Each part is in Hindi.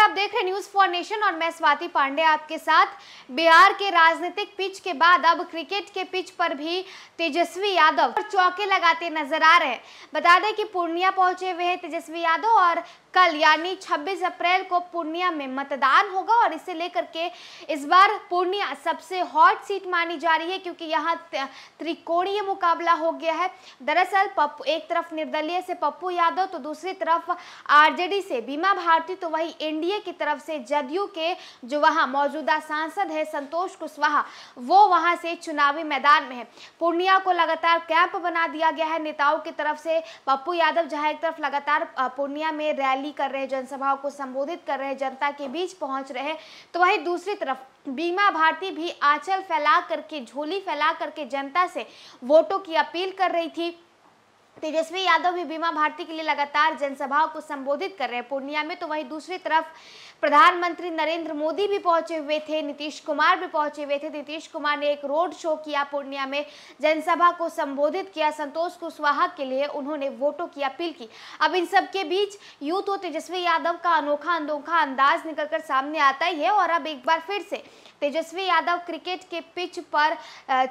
आप देख रहे न्यूज फॉर नेशन और मैं स्वाति पांडे आपके साथ बिहार के राजनीतिक पिच के बाद अब क्रिकेट के पिच पर भी तेजस्वी यादव चौके लगाते नजर आ रहे हैं बता दें कि पूर्णिया पहुंचे हुए हैं तेजस्वी यादव और कल यानी 26 अप्रैल को पूर्णिया में मतदान होगा और इसे लेकर के इस बार पूर्णिया सबसे हॉट सीट मानी जा रही है क्योंकि यहाँ त्रिकोणीय मुकाबला हो गया है दरअसल पप्पू एक तरफ निर्दलीय से पप्पू यादव तो दूसरी तरफ आरजेडी से बीमा भारती तो वही एनडीए की तरफ से जदयू के जो वहाँ मौजूदा सांसद है संतोष कुशवाहा वो वहाँ से चुनावी मैदान में है पूर्णिया को लगातार कैंप बना दिया गया है नेताओं की तरफ से पप्पू यादव जहाँ एक तरफ लगातार पूर्णिया में रैली रैली कर रहे जनसभाओं को संबोधित कर रहे जनता के बीच पहुंच रहे तो वहीं दूसरी तरफ बीमा भारती भी आंचल फैला करके झोली फैला करके जनता से वोटों की अपील कर रही थी तेजस्वी यादव भी बीमा भारती के लिए लगातार जनसभाओं को संबोधित कर रहे हैं पूर्णिया में तो वहीं दूसरी तरफ प्रधानमंत्री नरेंद्र मोदी भी पहुंचे हुए थे नीतीश कुमार भी पहुंचे हुए थे नीतीश कुमार ने एक रोड शो किया पूर्णिया में जनसभा को संबोधित किया संतोष कुशवाहा के लिए उन्होंने वोटों की अपील की अब इन सब के बीच यूं तो तेजस्वी यादव का अनोखा अनोखा अंदाज निकलकर सामने आता ही है और अब एक बार फिर से तेजस्वी यादव क्रिकेट के पिच पर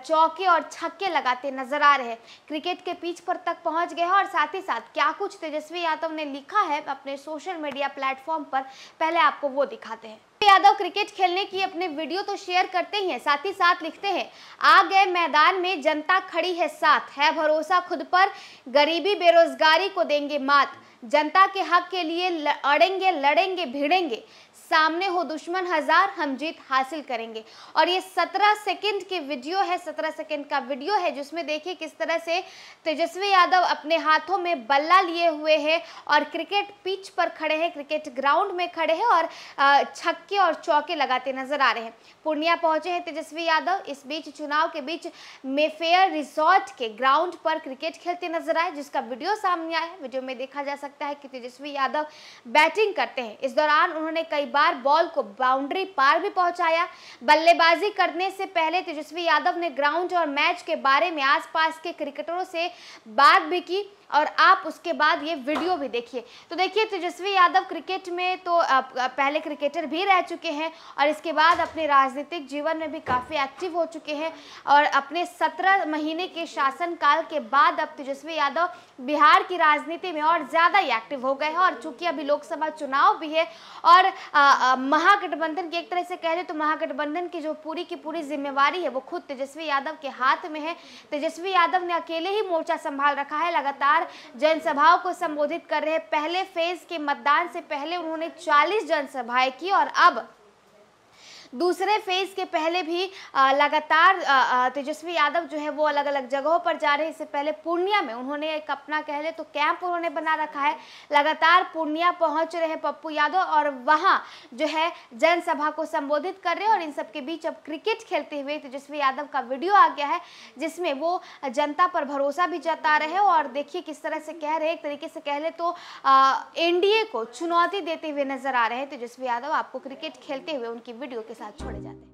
चौके और छक्के लगाते नजर आ रहे हैं क्रिकेट के पिच पर तक पहुंच गए हैं और साथ ही साथ क्या कुछ तेजस्वी यादव ने लिखा है अपने सोशल मीडिया प्लेटफॉर्म पर पहले आपको वो दिखाते हैं यादव क्रिकेट खेलने की अपने वीडियो तो शेयर करते ही हैं साथ ही साथ लिखते हैं आ गए मैदान में जनता खड़ी है साथ है भरोसा खुद पर गरीबी बेरोजगारी को देंगे मात जनता के हक के लिए अड़ेंगे लड़ेंगे भिड़ेंगे सामने हो दुश्मन हजार हम जीत हासिल करेंगे और ये सत्रह सेकंड के वीडियो है सत्रह सेकंड का वीडियो है जिसमें देखिए किस तरह से तेजस्वी यादव अपने हाथों में बल्ला लिए हुए हैं और क्रिकेट पिच पर खड़े हैं क्रिकेट ग्राउंड में खड़े हैं और छक्के और चौके लगाते नजर आ रहे हैं पूर्णिया पहुंचे हैं तेजस्वी यादव इस बीच चुनाव के बीच मेफेयर रिजॉर्ट के ग्राउंड पर क्रिकेट खेलते नजर आए जिसका वीडियो सामने आया वीडियो में देखा जा सकता सकता है कि तेजस्वी यादव बैटिंग करते हैं इस दौरान उन्होंने कई बार बॉल को बाउंड्री पार भी पहुंचाया बल्लेबाजी करने से पहले तेजस्वी यादव ने ग्राउंड और मैच के बारे में आसपास के क्रिकेटरों से बात भी की और आप उसके बाद ये वीडियो भी देखिए तो देखिए तेजस्वी यादव क्रिकेट में तो पहले क्रिकेटर भी रह चुके हैं और इसके बाद अपने राजनीतिक जीवन में भी काफ़ी एक्टिव हो चुके हैं और अपने सत्रह महीने के शासनकाल के बाद अब तेजस्वी यादव बिहार की राजनीति में और ज़्यादा ही एक्टिव हो गए हैं और चूंकि अभी लोकसभा चुनाव भी है और महागठबंधन की एक तरह से कह रहे तो महागठबंधन की जो पूरी की पूरी जिम्मेवारी है वो खुद तेजस्वी यादव के हाथ में है तेजस्वी यादव ने अकेले ही मोर्चा संभाल रखा है लगातार चार जनसभाओं को संबोधित कर रहे पहले फेज के मतदान से पहले उन्होंने 40 जनसभाएं की और अब दूसरे फेज के पहले भी लगातार तेजस्वी यादव जो है वो अलग अलग जगहों पर जा रहे हैं इससे पहले पूर्णिया में उन्होंने एक अपना कह ले तो कैंप उन्होंने बना रखा है लगातार पूर्णिया पहुंच रहे हैं पप्पू यादव और वहां जो है जनसभा को संबोधित कर रहे हैं और इन सबके बीच अब क्रिकेट खेलते हुए तेजस्वी यादव का वीडियो आ गया है जिसमें वो जनता पर भरोसा भी जता रहे हैं और देखिए किस तरह से कह रहे हैं एक तरीके से कह ले तो एनडीए को चुनौती देते हुए नजर आ रहे हैं तेजस्वी यादव आपको क्रिकेट खेलते हुए उनकी वीडियो के साथ छोड़े जाते